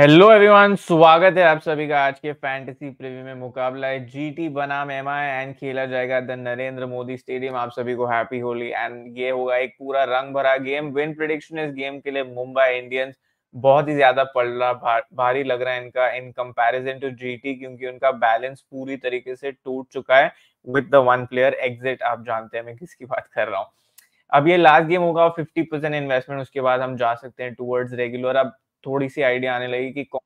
Hello everyone स्वागत है आप सभी का आज के फैंटेसी प्रीव्यू में मुकाबला है जीटी बनाम एम एंड खेला जाएगा द नरेंद्र मोदी स्टेडियम आप सभी को हैप्पी होली एंड ये होगा एक पूरा रंग भरा गेम विन प्रिडिक्शन इस गेम के लिए मुंबई इंडियंस बहुत ही ज्यादा पड़ रहा भा, भारी लग रहा है इनका इन कंपैरिजन टू जीटी क्योंकि उनका बैलेंस पूरी तरीके से टूट चुका है with the one player exit आप जानते हैं मैं किसकी बात कर रहा हूँ अब ये लास्ट गेम होगा फिफ्टी परसेंट इन्वेस्टमेंट उसके बाद हम जा सकते हैं टूवर्ड्स रेगुलर अब थोड़ी सी आइडिया आने लगी कि कौन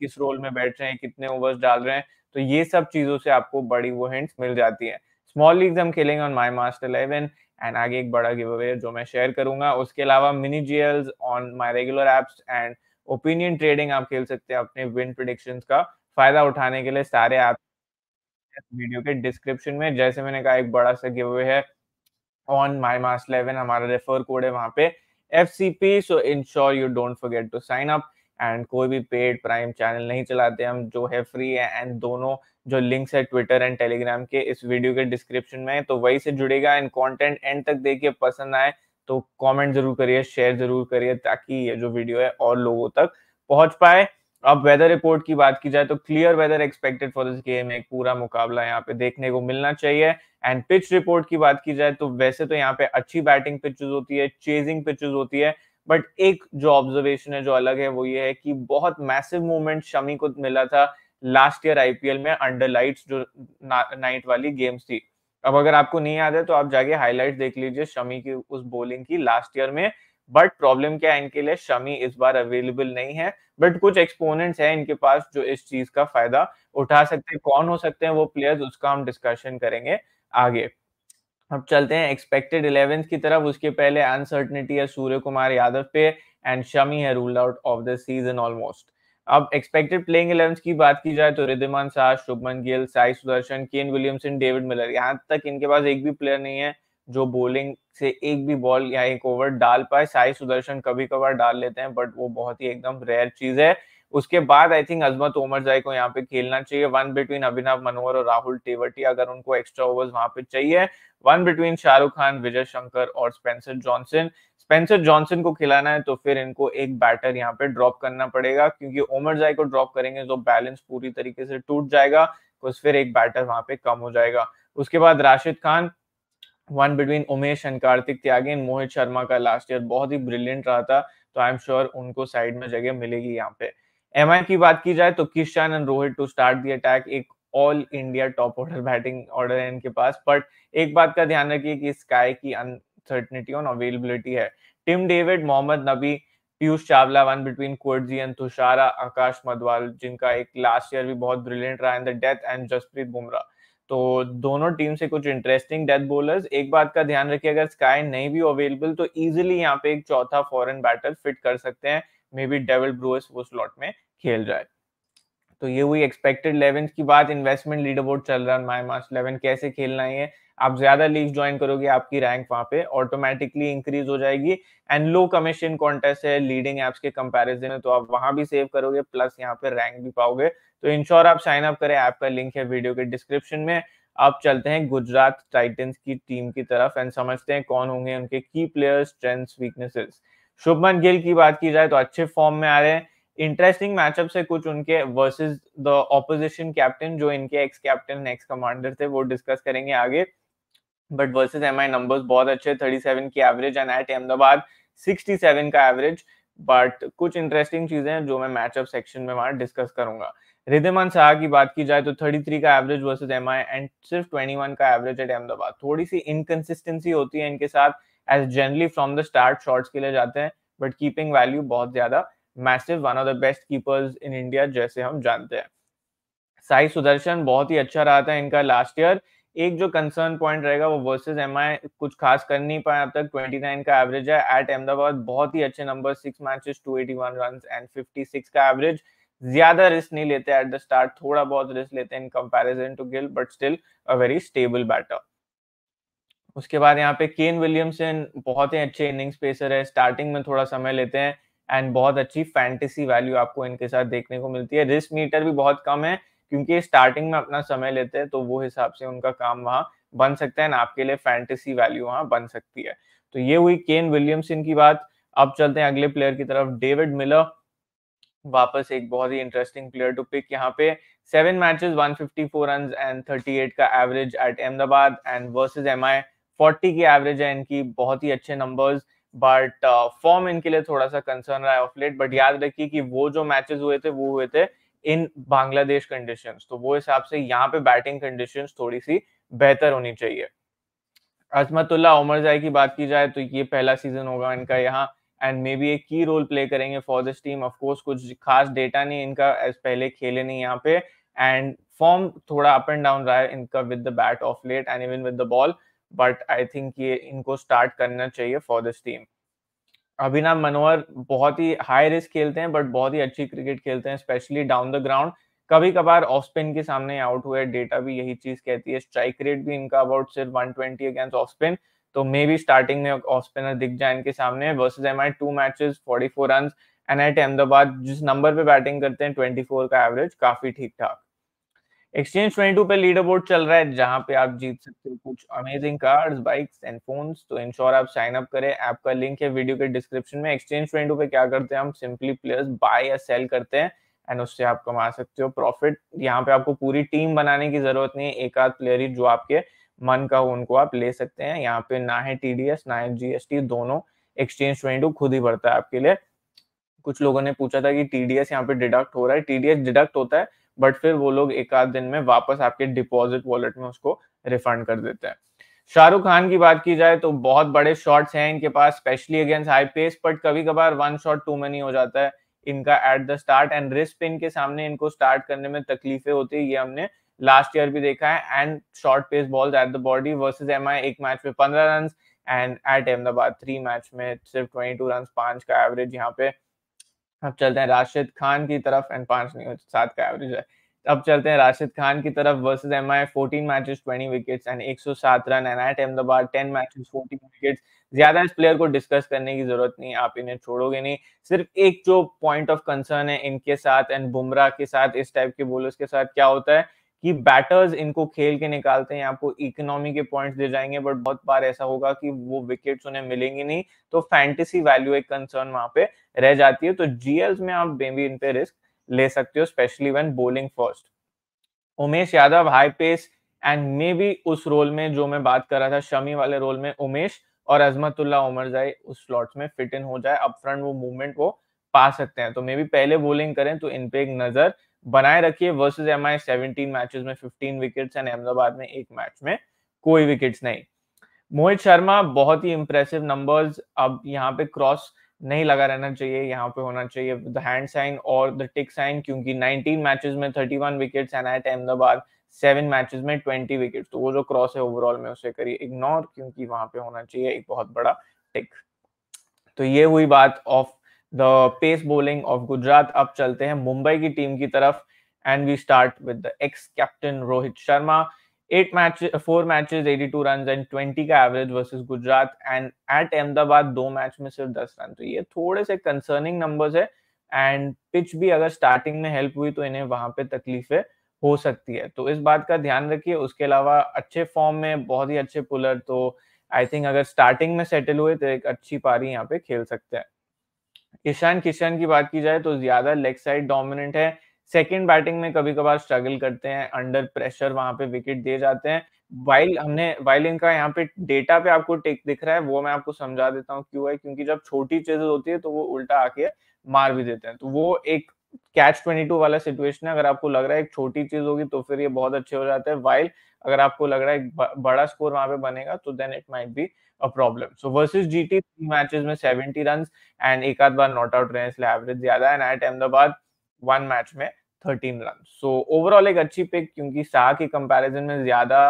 किस रोल में बैठ रहे हैं कितने ओवर्स डाल रहे हैं तो ये सब चीज़ों से आपको बड़ी वो हिंट्स मिल जाती है स्मॉल लीग हम खेलेंगे on My Master Eleven and आगे एक बड़ा गिव अवे जो मैं शेयर करूंगा उसके अलावा mini GLs on my regular apps and opinion trading आप खेल सकते हैं अपने विन प्रोडिक्शन का फायदा उठाने के लिए सारे ऐप वीडियो के डिस्क्रिप्शन में जैसे मैंने कहा एक बड़ा सा गिव अवे है ऑन माई मास इलेवन हमारा रेफर कोड है वहां पे F so ensure you don't forget to sign up and कोई भी पेड प्राइम चैनल नहीं चलाते हम जो है फ्री है एंड दोनों जो लिंक्स है ट्विटर एंड टेलीग्राम के इस वीडियो के डिस्क्रिप्शन में तो वही से जुड़ेगा एंड कंटेंट एंड तक देखिए पसंद आए तो कमेंट जरूर करिए शेयर जरूर करिए ताकि ये जो वीडियो है और लोगों तक पहुंच पाए अब वेदर रिपोर्ट की बात की जाए तो clear weather expected for this game एक पूरा मुकाबला यहाँ पे देखने को मिलना चाहिए एंड पिच रिपोर्ट की बात की जाए तो वैसे तो यहाँ पे अच्छी बैटिंग पिचेस होती है चेजिंग पिचेस होती है बट एक जो ऑब्जर्वेशन है जो अलग है वो ये है कि बहुत मैसिव मूवमेंट शमी को मिला था लास्ट ईयर आईपीएल में अंडर लाइट जो ना, नाइट वाली गेम्स थी अब अगर आपको नहीं याद है तो आप जाके हाईलाइट देख लीजिए शमी की उस बॉलिंग की लास्ट ईयर में बट प्रॉब्लम क्या है इनके लिए शमी इस बार अवेलेबल नहीं है बट कुछ एक्सपोनेंट्स हैं इनके पास जो इस चीज का फायदा उठा सकते हैं कौन हो सकते हैं वो प्लेयर्स उसका हम डिस्कशन करेंगे आगे अब चलते हैं एक्सपेक्टेड इलेवेंथ की तरफ उसके पहले अनसर्टनिटी है सूर्य कुमार यादव पे एंड शमी है rule out of the season almost अब एक्सपेक्टेड प्लेइंग इलेवन की बात की जाए तो Wriddhiman Saha Shubman Gill Sai Sudharsan Kane Williamson David Miller यहाँ तक इनके पास एक भी प्लेयर नहीं है जो बॉलिंग से एक भी बॉल या एक ओवर डाल पाए साई सुदर्शन कभी कभार डाल लेते हैं बट वो बहुत ही एकदम रेयर चीज है उसके बाद आई थिंक अजमत उमर जाय को यहाँ पे खेलना चाहिए वन बिटवीन अभिनव मनोहर और राहुल टेवटी अगर उनको एक्स्ट्रा ओवर्स वहां पे चाहिए वन बिटवीन शाहरुख खान विजय शंकर और स्पेंसर जॉनसन स्पेंसर जॉनसन को खिलाना है तो फिर इनको एक बैटर यहाँ पे ड्रॉप करना पड़ेगा क्योंकि ओमर जाय को ड्रॉप करेंगे तो बैलेंस पूरी तरीके से टूट जाएगा तो फिर एक बैटर वहां पे कम हो जाएगा उसके बाद Rashid Khan one between Umesh and Kartik Tyagi and Mohit Sharma का लास्ट ईयर बहुत ही ब्रिलियंट रहा था तो आई एम श्योर उनको साइड में जगह मिलेगी यहाँ पे एम की बात की जाए तो Kishan and Rohit to start the attack एक all India top order batting order है इनके पास बट एक बात का ध्यान रखिए कि स्काई की अनसर्टनिटी ऑन अवेलेबिलिटी है Tim David Mohammad Nabi Piyush Chawla one between Coetzee and Thushara Akash Madhwal जिनका एक लास्ट ईयर भी बहुत ब्रिलियंट रहा in the death and Jasprit Bumrah तो दोनों टीम से कुछ इंटरेस्टिंग डेथ बोलर्स एक बात का ध्यान रखिए अगर स्काई नहीं भी अवेलेबल तो इजिली यहाँ पे एक चौथा फॉरेन बैटर फिट कर सकते हैं मे बी डेविल ब्रूअर्स वो स्लॉट में खेल जाए तो ये हुई एक्सपेक्टेड इलेवन की बात इन्वेस्टमेंट लीडर बोर्ड चल रहा है माई मार्च इलेवन कैसे खेलना है आप ज्यादा लीग ज्वाइन करोगे आपकी रैंक वहां पे ऑटोमेटिकली इंक्रीज हो जाएगी एंड लो कमीशन कॉन्टेस्ट है लीडिंग एप्स के कंपैरिजन में तो आप वहां भी सेव करोगे प्लस यहाँ पे रैंक भी पाओगे तो इंश्योर आप साइन अप करें ऐप का लिंक है वीडियो के डिस्क्रिप्शन में आप चलते हैं गुजरात टाइटन्स की टीम की तरफ एंड समझते हैं कौन होंगे उनके की players strengths weaknesses Shubman Gill की बात की जाए तो अच्छे फॉर्म में आ रहे हैं इंटरेस्टिंग मैचअप से कुछ उनके वर्सेस द ऑपोजिशन कैप्टन जो इनके एक्स कैप्टन एक्स कमांडर थे वो डिस्कस करेंगे आगे बट वर्सेस एम आई नंबर बहुत अच्छे 37 की एवरेज एंड एट अहमदाबाद 67 का एवरेज बट कुछ इंटरेस्टिंग चीजें हैं जो मैं मैचअप सेक्शन में वहां डिस्कस करूंगा रिदेमान शाह की बात की जाए तो 33 का एवरेज वर्सेज एम आई एंड सिर्फ 21 का एवरेज एट अहमदाबाद थोड़ी सी इनकन्सिस्टेंसी होती है इनके साथ as generally from the start shots के लिए जाते हैं बट कीपिंग वैल्यू बहुत ज्यादा massive one of the best keepers in India जैसे हम जानते हैं साई सुदर्शन बहुत ही अच्छा रहा था इनका लास्ट ईयर एक जो कंसर्न पॉइंट रहेगा वो वर्सेस एम कुछ खास कर नहीं पाए अब तक 29 का एवरेज है एट अहमदाबाद बहुत ही अच्छे number six matches 281 run and 56 का एवरेज ज्यादा रिस्क नहीं लेते एट द स्टार्ट थोड़ा बहुत रिस्क लेते हैं in comparison to Gill but still a very stable batter उसके बाद यहाँ पे केन विलियमसन बहुत ही अच्छे इनिंग्स पेसर है स्टार्टिंग में थोड़ा समय लेते हैं एंड बहुत अच्छी फैंटेसी वैल्यू आपको इनके साथ देखने को मिलती है रिस्क मीटर भी बहुत कम है क्योंकि स्टार्टिंग में अपना समय लेते हैं तो वो हिसाब से उनका काम वहाँ बन सकता है आपके लिए फैंटेसी वैल्यू वहां बन सकती है तो ये हुई केन विलियमसन की बात अब चलते हैं अगले प्लेयर की तरफ डेविड मिलर वापस एक बहुत ही इंटरेस्टिंग प्लेयर टू पिक यहाँ पे सेवन मैचेस 154 रन एंड 38 का average at Ahmedabad and versus M आई फोर्टी की एवरेज है इनकी बहुत ही अच्छे नंबर्स बट फॉर्म uh, इनके लिए थोड़ा सा कंसर्न रहा है ऑफ लेट बट याद रखिए कि वो जो मैचेस हुए थे वो हुए थे इन बांग्लादेश कंडीशन तो वो हिसाब से यहाँ पे बैटिंग कंडीशन थोड़ी सी बेहतर होनी चाहिए अजमतुल्ला उमरजाई की बात की जाए तो ये पहला सीजन होगा इनका यहाँ एंड मे बी एक की रोल प्ले करेंगे for this team of course कुछ खास डेटा नहीं इनका एज पहले खेले नहीं यहाँ पे एंड फॉर्म थोड़ा अप एंड डाउन रहा है इनका with the bat of late and even with the ball but I think ये इनको स्टार्ट करना चाहिए for this team Abhinav Manohar बहुत ही हाई रिस्क खेलते हैं बट बहुत ही अच्छी क्रिकेट खेलते हैं स्पेशली डाउन द ग्राउंड कभी कभार ऑफ स्पिन के सामने आउट हुए डेटा भी यही चीज कहती है स्ट्राइक रेट भी इनका अबाउट सिर्फ 120 अगेंस्ट ऑफ स्पिन तो मे बी स्टार्टिंग में ऑफ स्पिनर दिख जाए इनके सामने versus M I two matches four run I at Ahmedabad जिस नंबर पे बैटिंग करते हैं ट्वेंटी फोर का एवरेज काफी ठीक ठाक एक्सचेंज 22 पे लीडर बोर्ड चल रहा है जहां पे आप जीत सकते हो कुछ amazing card bikes and phones तो इंश्योर आप साइन अप करें ऐप का लिंक है वीडियो के डिस्क्रिप्शन में एक्सचेंज 22 पे क्या करते हैं हम सिंपली प्लेयर्स बाय या सेल करते हैं एंड उससे आप कमा सकते हो प्रॉफिट यहाँ पे आपको पूरी टीम बनाने की जरूरत नहीं है एक आध प्लेयर ही जो आपके मन का हो उनको आप ले सकते हैं यहाँ पे ना है टीडीएस ना है जीएसटी दोनों एक्सचेंज ट्वेंटी खुद ही बढ़ता है आपके लिए कुछ लोगों ने पूछा था कि टीडीएस यहाँ पे डिडक्ट हो रहा है टीडीएस डिडक्ट होता है बट फिर वो लोग एक आध दिन में वापस आपके डिपॉजिट वॉलेट में उसको रिफंड कर देते हैं शाहरुख खान की बात की जाए तो बहुत बड़े शॉट्स हैं इनके पास specially against high pace but कभी कभार वन शॉट टू मेनी हो जाता है इनका at the start and wrist spin के सामने इनको स्टार्ट करने में तकलीफें होती है ये हमने लास्ट ईयर भी देखा है and short pace balls at the body versus M आई एक मैच में पंद्रह run and at Ahmedabad three match में सिर्फ ट्वेंटी टू रन पांच का एवरेज यहाँ पे अब चलते हैं राशिद खान की तरफ एंड पांच नहीं सात का एवरेज है अब चलते हैं राशिद खान की तरफ versus M I fourteen matches twenty wickets and एक सौ सात run and at Ahmedabad ten matches fourteen wickets ज्यादा इस प्लेयर को डिस्कस करने की जरूरत नहीं आप इन्हें छोड़ोगे नहीं सिर्फ एक जो पॉइंट ऑफ कंसर्न है इनके साथ एंड बुमराह के साथ इस टाइप के बोलर्स के साथ क्या होता है कि बैटर्स इनको खेल के निकालते हैं आपको इकोनॉमी के पॉइंट्स दे जाएंगे बट बहुत बार ऐसा होगा कि वो विकेट्स उन्हें मिलेंगी नहीं तो फैंटेसी वैल्यू एक कंसर्न वहां पे रह जाती है तो जीएल्स में आप बेबी इन पे रिस्क ले सकते हो specially when bowling first Umesh Yadav high pace and maybe उस रोल में जो मैं बात कर रहा था शमी वाले रोल में उमेश और अजमतुल्ला उमर जाए उस स्लॉट्स में फिट इन हो जाए फ्रंट वो मूवमेंट वो पा सकते हैं तो मे बी पहले बोलिंग करें तो इन पे एक नजर बनाए रखिए versus M I seventeen matches में फिफ्टीन विकेट्स एंड अहमदाबाद में एक मैच में कोई विकेट्स नहीं मोहित शर्मा बहुत ही इंप्रेसिव नंबर्स अब यहाँ पे क्रॉस नहीं लगा रहना चाहिए यहाँ पे होना चाहिए द हैंड साइन और द टिक साइन क्योंकि 19 मैचेस में 31 wickets and at Ahmedabad seven matches में 20 विकेट्स तो वो जो क्रॉस है ओवरऑल में उसे करिए इग्नोर क्योंकि वहां पे होना चाहिए एक बहुत बड़ा टिक तो ये हुई बात off the pace bowling off Gujarat अब चलते हैं मुंबई की टीम की तरफ and we start with the ex captain Rohit Sharma match four four eighty 82 run and 20 का average versus Gujarat and at Ahmedabad दो मैच में सिर्फ 10 रन तो ये थोड़े से कंसर्निंग नंबर्स है एंड पिच भी अगर स्टार्टिंग में हेल्प हुई तो इन्हें वहां पे तकलीफें हो सकती है तो इस बात का ध्यान रखिए उसके अलावा अच्छे फॉर्म में बहुत ही अच्छे पुलर तो आई थिंक अगर स्टार्टिंग में सेटल हुए तो एक अच्छी पारी यहाँ पे खेल सकते हैं ईशान किशन की बात की जाए तो ज्यादा लेग साइड डोमिनेंट है सेकेंड बैटिंग में कभी कभार स्ट्रगल करते हैं अंडर प्रेशर वहां पे विकेट दिए जाते हैं वाइल हमने वाइल इनका यहाँ पे डेटा पे आपको टेक दिख रहा है वो मैं आपको समझा देता हूँ क्यों है क्योंकि जब छोटी चीजें होती है तो वो उल्टा आके मार भी देते हैं तो वो एक कैच ट्वेंटी टू वाला सिचुएशन है अगर आपको लग रहा है एक छोटी चीज होगी तो फिर ये बहुत अच्छे हो जाते हैं वाइल अगर आपको लग रहा है एक बड़ा स्कोर वहां पे बनेगा तो then it might be a problem so versus GT three matches में 70 रन एंड एक आध बार नॉट आउट रहे इसलिए एवरेज ज्यादा and at Ahmedabad one match में 13 रन सो ओवरऑल एक अच्छी पिक क्योंकि शाह के कंपेरिजन में ज्यादा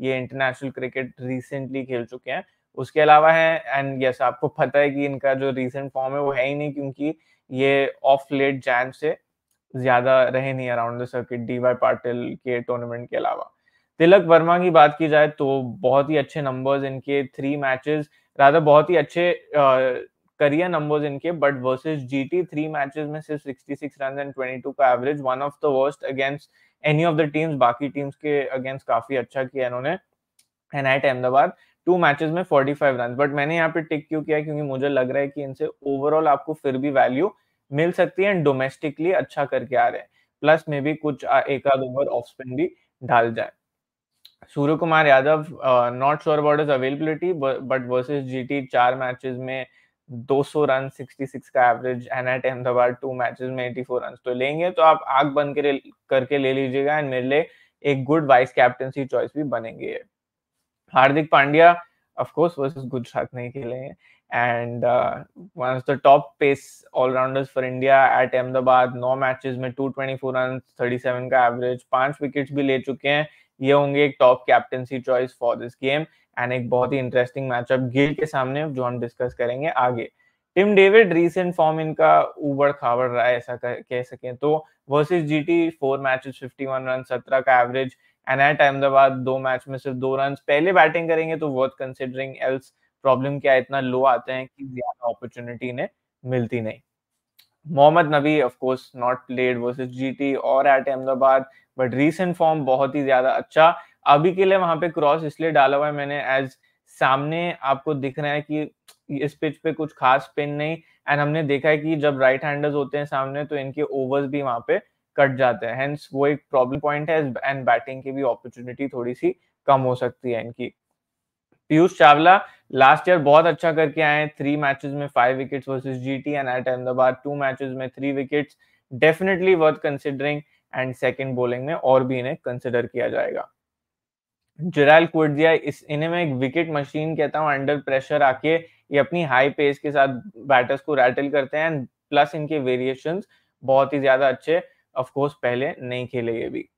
ये इंटरनेशनल क्रिकेट रिसेंटली खेल चुके हैं उसके अलावा है एंड यस yes, आपको पता है कि इनका जो रिसेंट फॉर्म है वो है ही नहीं क्योंकि ये ऑफ लेट जैन से ज्यादा रहे नहीं around the circuit D Y Patil के टूर्नामेंट के अलावा तिलक वर्मा की बात की जाए तो बहुत ही अच्छे नंबर्स इनके थ्री मैचेस राधा बहुत ही अच्छे करियर नंबर्स इनके but versus GT three matches में सिर्फ 66 रन एंड 22 का average one of the worst against any of the teams बाकी टीम्स के अगेंस्ट काफी अच्छा किया इन्होंने and at Ahmedabad two matches में 45 रन बट मैंने यहाँ पे टिक क्यों किया क्योंकि मुझे लग रहा है कि इनसे ओवरऑल आपको फिर भी वैल्यू मिल सकती है एंड डोमेस्टिकली अच्छा करके आ रहे हैं प्लस में भी कुछ एक आध ओवर ऑफ स्पिन भी डाल जाए Surya Kumar Yadav not sure about is availability but versus G T चार मैचेज में 200 रन 66 का average and at Ahmedabad two matches में 84 रन तो लेंगे तो आप आग बंद के करके ले लीजिएगा एंड मेरे लिए एक गुड वाइस कैप्टनसी चॉइस भी बनेंगे हार्दिक पांड्या ऑफकोर्स वर्सेज गुजरात ने खेले हैं and one of the top pace allrounders for India at Ahmedabad नौ मैचेस में 224 twenty four run thirty seven का एवरेज पांच विकेट्स भी ले चुके हैं ये होंगे एक top captaincy choice for this game and एक बहुत ही इंटरेस्टिंग मैचअप गिल के सामने जो हम डिस्कस करेंगे आगे टिम डेविड रिसेंट फॉर्म इनका उबड़ खाबड़ रहा है ऐसा कह सकें तो versus GT four matches 51 run 17 का एवरेज एंड अहमदाबाद दो मैच में सिर्फ दो रन पहले बैटिंग करेंगे तो वर्थ कंसिडरिंग एल्स प्रॉब्लम क्या इतना लो आते हैं कि ज्यादा अपॉर्चुनिटी ने मिलती नहीं Mohammad Nabi of course not played versus GT और at Ahmedabad but recent form बहुत ही ज्यादा अच्छा अभी के लिए वहां पे क्रॉस इसलिए डाला हुआ है मैंने एज सामने आपको दिख रहा है कि इस पिच पे कुछ खास पिन नहीं एंड हमने देखा है कि जब राइट हैंडर्स होते हैं सामने तो इनके ओवर्स भी वहां पे कट जाते हैं हेंस वो एक प्रॉब्लम पॉइंट है एंड बैटिंग की भी अपॉर्चुनिटी थोड़ी सी कम हो सकती है इनकी पीयूष चावला लास्ट ईयर बहुत अच्छा करके आए हैं थ्री मैचेस में five wickets versus GT and at Ahmedabad two matches में three wickets definitely worth considering and second bowling में और भी इन्हें कंसिडर किया जाएगा जराल कुर्जिया इस इन्हें मैं एक विकेट मशीन कहता हूँ अंडर प्रेशर आके ये अपनी हाई पेस के साथ बैटर्स को रैटल करते हैं एंड प्लस इनके वेरिएशन बहुत ही ज्यादा अच्छे ऑफकोर्स पहले नहीं खेले ये भी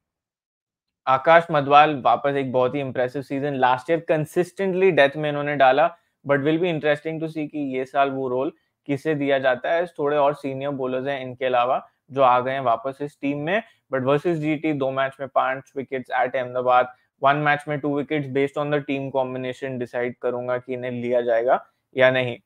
आकाश मधवाल वापस एक बहुत ही impressive season last year consistently death में इन्होंने डाला but will be interesting to see कि ये साल वो रोल किसे दिया जाता है थोड़े और सीनियर बोलर्स हैं इनके अलावा जो आ गए हैं वापस इस टीम में बट वर्सेस जीटी दो मैच में पांच wickets at Ahmedabad one match में two wickets based on the team combination decide करूंगा कि इन्हें लिया जाएगा या नहीं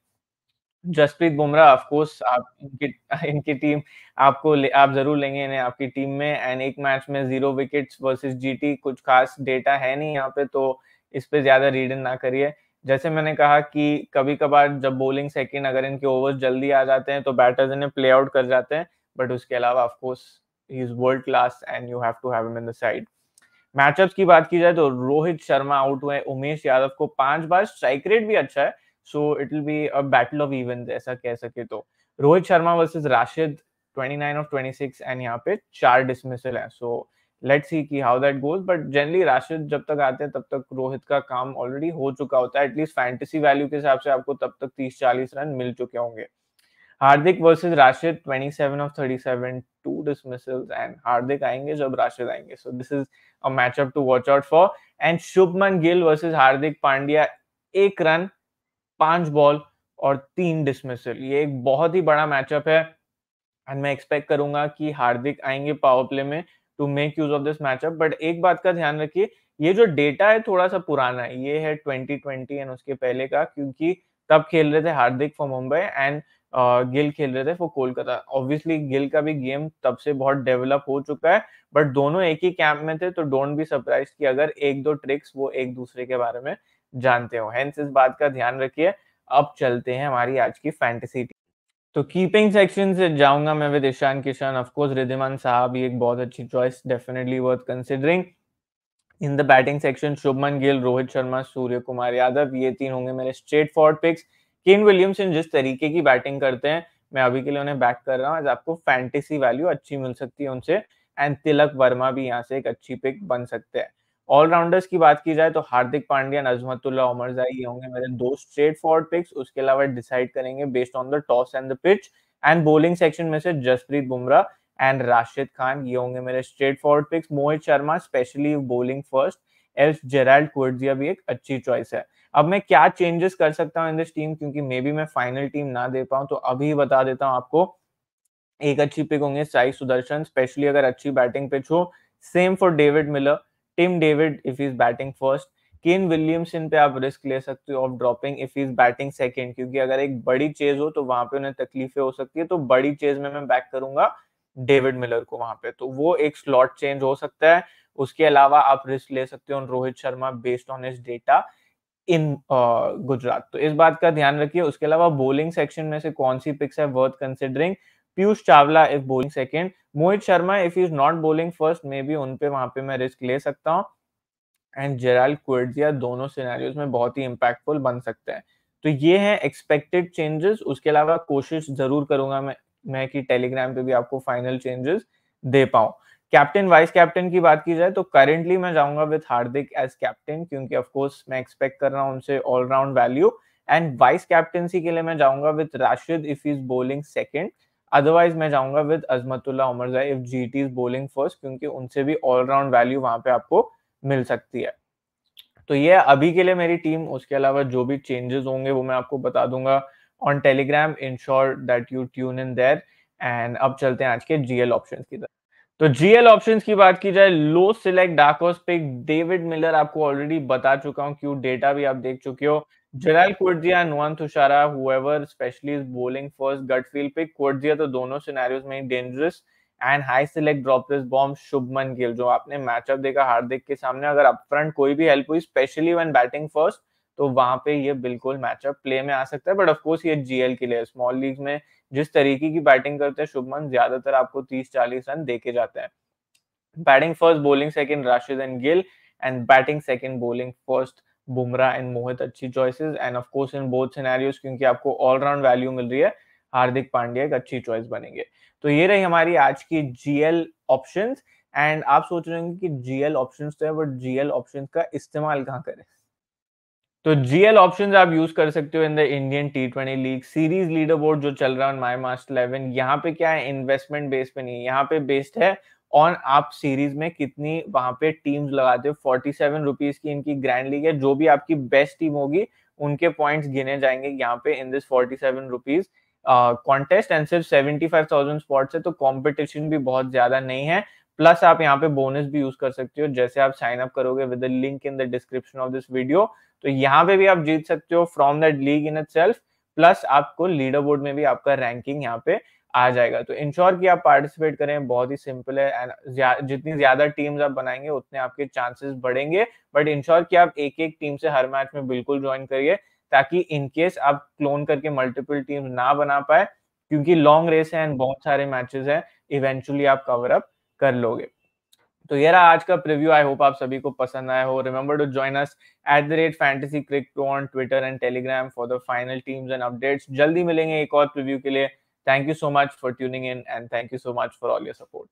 जसप्रीत बुमराह ऑफ कोर्स आप इनकी इनकी टीम आपको आप जरूर लेंगे इन्हें आपकी टीम में एंड एक मैच में जीरो विकेट्स वर्सेस जीटी कुछ खास डेटा है नहीं यहाँ पे तो इस पे ज्यादा रीड इन ना करिए जैसे मैंने कहा कि कभी कभार जब बॉलिंग सेकंड अगर इनके ओवर्स जल्दी आ जाते हैं तो बैटर्स इन्हें प्ले आउट कर जाते हैं बट उसके अलावा of course he is world class and you have to have him in the side matchups की बात की जाए तो रोहित शर्मा आउट हुए उमेश यादव को पांच बार स्ट्राइक रेट भी अच्छा है so it will be a battle of even ऐसा कह सके तो Rohit Sharma versus Rashid 29 of 26 and यहाँ पे चार डिसमिसल है सो लेट सी की how that goes but generally Rashid जब तक आते हैं तब तक रोहित का काम ऑलरेडी हो चुका होता है एटलीस्ट फैंटेसी वैल्यू के हिसाब से आपको तब तक 30-40 रन मिल चुके होंगे Hardik versus Rashid 27 of 37 two dismissals and Hardik आएंगे जब राशिद आएंगे so this is a matchup to watch out for and Shubman Gill versus Hardik Pandya एक रन पांच बॉल और तीन डिसमिसल ये एक बहुत ही बड़ा मैचअप है एंड मैं एक्सपेक्ट करूंगा कि हार्दिक आएंगे पावर प्ले में to make use of this matchup but एक बात का ध्यान रखिए ये जो डेटा है थोड़ा सा पुराना है ये है 2020 एंड उसके पहले का क्योंकि तब खेल रहे थे हार्दिक फॉर मुंबई एंड गिल खेल रहे थे फॉर कोलकाता ऑब्वियसली गिल का भी गेम तब से बहुत डेवलप हो चुका है बट दोनों एक ही कैंप में थे तो डोंट बी सरप्राइज कि अगर एक दो ट्रिक्स वो एक दूसरे के बारे में जानते हो हैं इस बात का ध्यान रखिए अब चलते हैं हमारी आज की फैंटेसी टीम तो कीपिंग सेक्शन से जाऊंगा मैं with Ishan Kishan of course course Wriddhiman Saha ये एक बहुत अच्छी choice definitely worth considering in the batting section Shubman Gill Rohit Sharma Surya Kumar Yadav ये तीन होंगे मेरे straightforward picks Kane Williamson जिस तरीके की बैटिंग करते हैं मैं अभी के लिए उन्हें बैक कर रहा हूँ आपको फैंटेसी वैल्यू अच्छी मिल सकती है उनसे एंड तिलक वर्मा भी यहाँ से एक अच्छी पिक बन सकते हैं ऑलराउंडर्स की बात की जाए तो हार्दिक पांड्या नजमतुल्ला उमरजाई ये होंगे मेरे दो स्ट्रेट फॉरवर्ड पिक्स उसके अलावा डिसाइड करेंगे based on the toss and the pitch and bowling section में से जसप्रीत बुमराह एंड राशिद खान ये होंगे मेरे straightforward picks Mohit Sharma specially bowling first else Gerald Coetzee भी एक अच्छी चॉइस है अब मैं क्या चेंजेस कर सकता हूँ इन दिस टीम क्योंकि मे बी मैं फाइनल टीम ना दे पाऊँ तो अभी बता देता हूँ आपको एक अच्छी पिक होंगे साई सुदर्शन स्पेशली अगर अच्छी बैटिंग पिच हो same for David Miller Tim David if is batting first Kane Williamson पे आप रिस्क ले सकते हो of dropping if is batting second क्योंकि अगर एक बड़ी चेज हो तो वहां पे उन्हें तकलीफें हो सकती है तो बड़ी चेज में मैं बैक करूंगा डेविड मिलर को वहां पे तो वो एक स्लॉट चेंज हो सकता है उसके अलावा आप रिस्क ले सकते हो Rohit Sharma based on his data in Gujarat तो इस बात का ध्यान रखिए उसके अलावा बोलिंग सेक्शन में से कौन सी पिक्स है worth considering Piyush Chawla if bowling second Mohit Sharma if is not bowling first maybe उनपे वहां पे मैं रिस्क ले सकता हूँ एंड जेराल क्वेडिया दोनों सिनेरियोज में बहुत ही इम्पैक्टफुल बन सकते हैं तो ये है एक्सपेक्टेड चेंजेस उसके अलावा कोशिश जरूर करूंगा मैं मैं कि टेलीग्राम पे भी आपको फाइनल चेंजेस दे पाऊं कैप्टन वाइस कैप्टन की बात की जाए तो करेंटली मैं जाऊंगा विथ हार्दिक एज कैप्टन क्योंकि ऑफकोर्स मैं एक्सपेक्ट कर रहा हूँ उनसे allround value and vice captaincy के लिए मैं जाऊंगा with Rashid if is bowling second otherwise मैं जाऊंगा with Azmatullah Omar if G T is bowling first क्योंकि उनसे भी ऑलराउंड वैल्यू वहां पे आपको मिल सकती है तो ये अभी के लिए मेरी टीम उसके अलावा जो भी चेंजेस होंगे वो मैं आपको बता दूंगा on Telegram in ensure that you tune in there and अब चलते हैं आज के जीएल ऑप्शन की तरफ तो जीएल ऑप्शन की बात की जाए लो सिलेक्ट डाकोस पिक डेविड मिलर आपको ऑलरेडी बता चुका हूँ क्यों डेटा भी आप देख चुके हो जलाल Coetzee Nuwan Thushara however specially is bowling first gut field pick Coetzee तो दोनों सिनेरियोस में dangerous and high select this bomb Shubman Gill जो आपने मैचअप देखा हार्दिक के सामने अगर अपफ्रंट कोई भी हेल्प हुई स्पेशली वन बैटिंग फर्स्ट तो वहां पे ये बिल्कुल मैचअप प्ले में आ सकता है बट ऑफकोर्स ये जीएल के लिए स्मॉल लीग में जिस तरीके की बैटिंग करते हैं शुभमन ज्यादातर आपको तीस चालीस रन देके जाते हैं batting first bowling second Rashid and Gill and batting second bowling first Bumrah and Mohit अच्छी choices and of course in both scenarios क्योंकि आपको ऑलराउंड वैल्यू मिल रही है हार्दिक पांड्या एक अच्छी चॉइस बनेंगे तो ये रही हमारी आज की जीएल ऑप्शंस एंड आप सोच रहे होंगे कि जीएल ऑप्शंस तो है बट जीएल ऑप्शन का इस्तेमाल कहाँ करें तो जीएल ऑप्शंस आप यूज कर सकते हो in the Indian T twenty league series leaderboard जो चल रहा है माई मास्ट इलेवन यहाँ पे क्या है इन्वेस्टमेंट बेस पे नहीं यहाँ पे बेस्ड है ऑन आप सीरीज में कितनी वहां पे टीम्स लगाते हो फोर्टी सेवन रुपीज की इनकी ग्रैंड लीग है जो भी आपकी बेस्ट टीम होगी उनके पॉइंट्स गिने जाएंगे यहाँ पे in this forty seven rupees contest and सिर्फ सेवेंटी फाइव थाउजेंड स्पॉट्स है तो कॉम्पिटिशन भी बहुत ज्यादा नहीं है प्लस आप यहाँ पे बोनस भी यूज कर सकते हो जैसे आप साइन अप करोगे with link in the description of this video तो यहाँ पे भी आप जीत सकते हो from that league in it plus आपको लीडर बोर्ड में भी आपका रैंकिंग यहाँ पे आ जाएगा तो इंश्योर कि आप पार्टिसिपेट करें बहुत ही सिंपल है एंड जितनी ज्यादा टीम्स आप बनाएंगे उतने आपके चांसेस बढ़ेंगे बट इंश्योर कि आप एक एक टीम से हर मैच में बिल्कुल ज्वाइन करिए ताकि इनकेस आप क्लोन करके मल्टीपल टीम ना बना पाए क्योंकि लॉन्ग रेस है एंड बहुत सारे मैचेस हैं इवेंचुअली आप कवर अप कर लोगे तो ये रहा आज का प्रीव्यू आई होप आप सभी को पसंद आया हो remember to join us at the Rate Fantasy Cric on Twitter and Telegram for the final teams and updates जल्दी मिलेंगे एक और प्रीव्यू के लिए Thank you so much for tuning in and thank you so much for all your support.